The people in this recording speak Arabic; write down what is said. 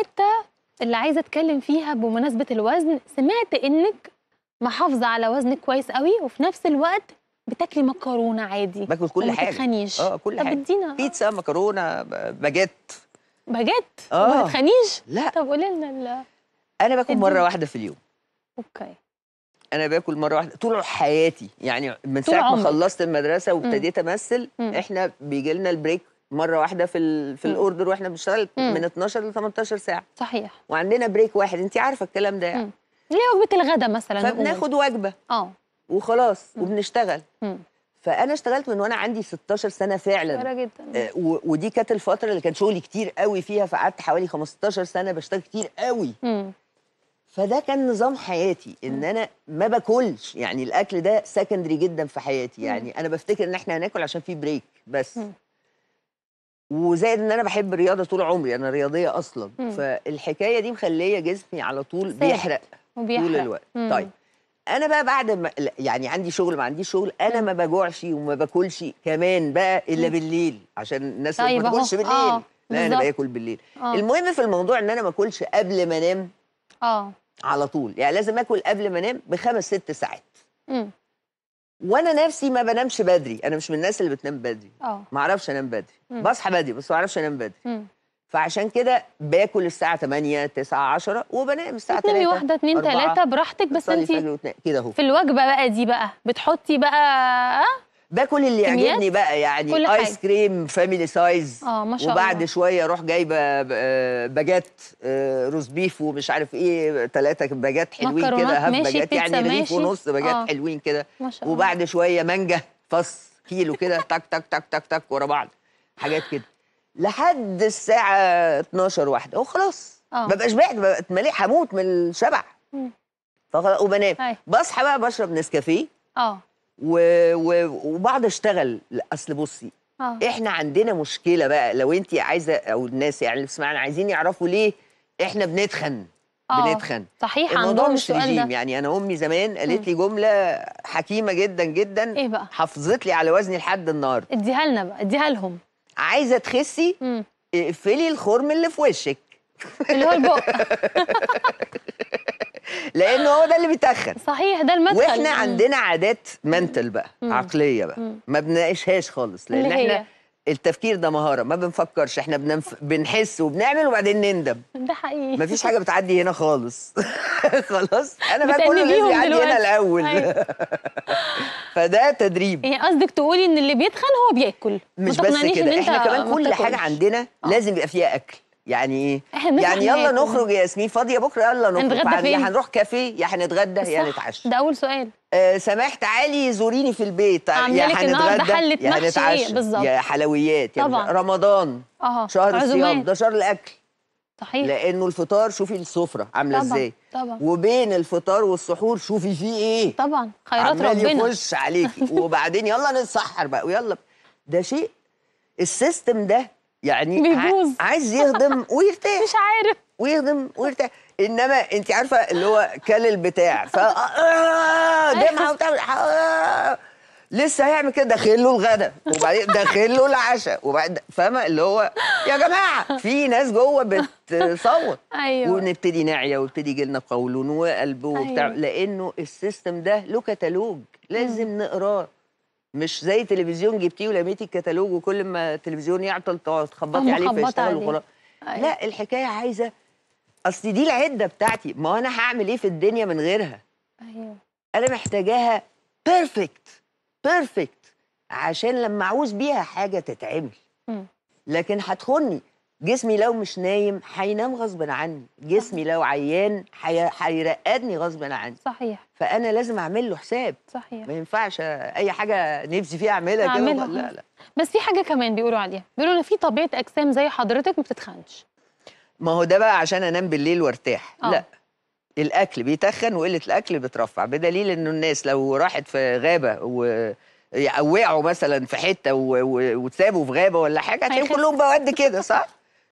الحته اللي عايزه اتكلم فيها بمناسبه الوزن سمعت انك محافظه على وزنك كويس قوي وفي نفس الوقت بتاكلي مكرونه عادي باكل كل حاجه ما تتخنيش اه كل حاجه طب ادينا آه. بيتزا مكرونه باجيت باجيت اه ما تتخنيش لا طب قولي لنا ال... انا باكل مره واحده في اليوم اوكي انا باكل مره واحده طول حياتي يعني من ساعه ما خلصت المدرسه وابتديت امثل احنا بيجي لنا البريك مره واحده في في الاوردر واحنا بنشتغل من 12 ل 18 ساعه صحيح وعندنا بريك واحد انت عارفه الكلام ده يعني ليه وجبه الغداء مثلا فبناخد وجبه اه وخلاص مم. وبنشتغل مم. فانا اشتغلت من وانا عندي 16 سنه فعلا جدا آه ودي كانت الفتره اللي كان شغلي كتير قوي فيها فقعدت حوالي 15 سنه بشتغل كتير قوي مم. فده كان نظام حياتي ان انا ما باكلش يعني الاكل ده سكندري جدا في حياتي يعني انا بفتكر ان احنا هناكل عشان في بريك بس مم. وزائد ان انا بحب الرياضه طول عمري انا رياضيه اصلا مم. فالحكايه دي مخليه جسمي على طول سيح. بيحرق وبيحرق. طول الوقت مم. طيب انا بقى بعد ما يعني عندي شغل ما عنديش شغل انا مم. ما بجوعش وما باكلش كمان بقى الا مم. بالليل عشان الناس طيب ما بتاكلش بالليل آه. لا انا باكل بالليل آه. المهم في الموضوع ان انا ما اكلش قبل ما انام اه على طول يعني لازم اكل قبل ما انام بخمس ست ساعات مم. وانا نفسي ما بنامش بدري انا مش من الناس اللي بتنام بدري اه ما اعرفش انام بدري مم. بصحى بدري بس ما اعرفش انام بدري مم. فعشان كده باكل الساعه 8 9 10 وبنام الساعه 3 بتنامي واحده 2 3 براحتك بس انت كده اهو في الوجبه بقى دي بقى بتحطي بقى آه؟ باكل اللي يعجبني بقى يعني ايس كريم فاميلي سايز اه ما شاء وبعد الله. شويه اروح جايبه باجات روز بيف ومش عارف ايه ثلاثه باجات حلوين كده هب باجات يعني رغيف ونص باجات آه. حلوين كده وبعد شويه مانجا فص كيلو كده تك تك تك تك تك ورا بعض حاجات كده لحد الساعه 12 واحده وخلاص آه. ما بقاش بعد ببقى هموت من الشبع وبنام أيوة. بصحى بقى بشرب نسكافيه اه و... و... وبعض اشتغل اصل بصي آه. احنا عندنا مشكله بقى لو انت عايزه او الناس يعني اللي بتسمعنا عايزين يعرفوا ليه احنا بنتخن آه. بنتخن صحيح الموضوع مش رجيم يعني انا امي زمان قالت لي جمله حكيمه جدا جدا ايه بقى حافظت لي على وزني لحد النار اديها لنا بقى اديها لهم عايزه تخسي اقفلي الخرم اللي في وشك اللي هو البق لانه هو ده اللي بيتاخر صحيح ده المدخل واحنا مم. عندنا عادات منتل بقى مم. عقليه بقى مم. ما بنناقشهاش خالص لان احنا هي. التفكير ده مهاره ما بنفكرش احنا بننف... بنحس وبنعمل وبعدين نندم ده حقيقي مفيش حاجه بتعدي هنا خالص خلاص انا بقى كل اللي بيعدي هنا الاول أيوة. فده تدريب يعني قصدك تقولي ان اللي بيتخن هو بياكل مش بس كده احنا كمان كل حاجه عندنا آه. لازم يبقى فيها اكل يعني ايه احنا يعني يلا نخرج يا ياسمين فاضيه بكره يلا نخرج يا هنروح كافيه يا هنتغدى يا نتعشى ده اول سؤال آه سماح تعالي زوريني في البيت طيب، يا هنتغدى يا هنتعشى إيه؟ يا حلويات يعني طبعا رمضان اه شهر الصيام ده شهر الاكل صحيح لانه الفطار شوفي السفره عامله ازاي طبعا وبين الفطار والسحور شوفي فيه ايه طبعا خيرات ربنا يخش عليكي وبعدين يلا نتسحر بقى ويلا ده شيء السيستم ده يعني بيبوز. عايز يهضم ويرتاح مش عارف ويهضم ويرتاح انما انت عارفه اللي هو كل البتاع ف جمعه آه، آه، أيوه. وتعمل آه. لسه هيعمل كده داخل له الغدا وبعدين داخل له العشاء وبعد فاهمه اللي هو يا جماعه في ناس جوه بتصوت ايوه ونبتدي نعيا ويبتدي يجي لنا قولون وقلب وبتاع أيوة. لانه السيستم ده له كتالوج لازم نقراه مش زي تلفزيون جبتيه ولميتي الكتالوج وكل ما التلفزيون يعطل تخبطي عليه فيشتغل وخلاص أيوة. لا الحكايه عايزه اصل دي العده بتاعتي ما انا هعمل ايه في الدنيا من غيرها ايوه انا محتاجاها بيرفكت بيرفكت عشان لما اعوز بيها حاجه تتعمل لكن هتخني جسمي لو مش نايم هينام غصب عني جسمي لو عيان هيرقدني غصب عني صحيح فانا لازم اعمل له حساب صحيح ما ينفعش اي حاجه نفسي فيها اعملها كده لا لا بس في حاجه كمان بيقولوا عليها بيقولوا ان في طبيعه اجسام زي حضرتك ما بتتخنش ما هو ده بقى عشان انام بالليل وارتاح آه. لا الاكل بيتخن وقله الاكل بترفع بدليل انه الناس لو راحت في غابه و وقعوا مثلا في حته و... و... وتسابوا في غابه ولا حاجه هتلاقيهم كلهم بقى قد كده صح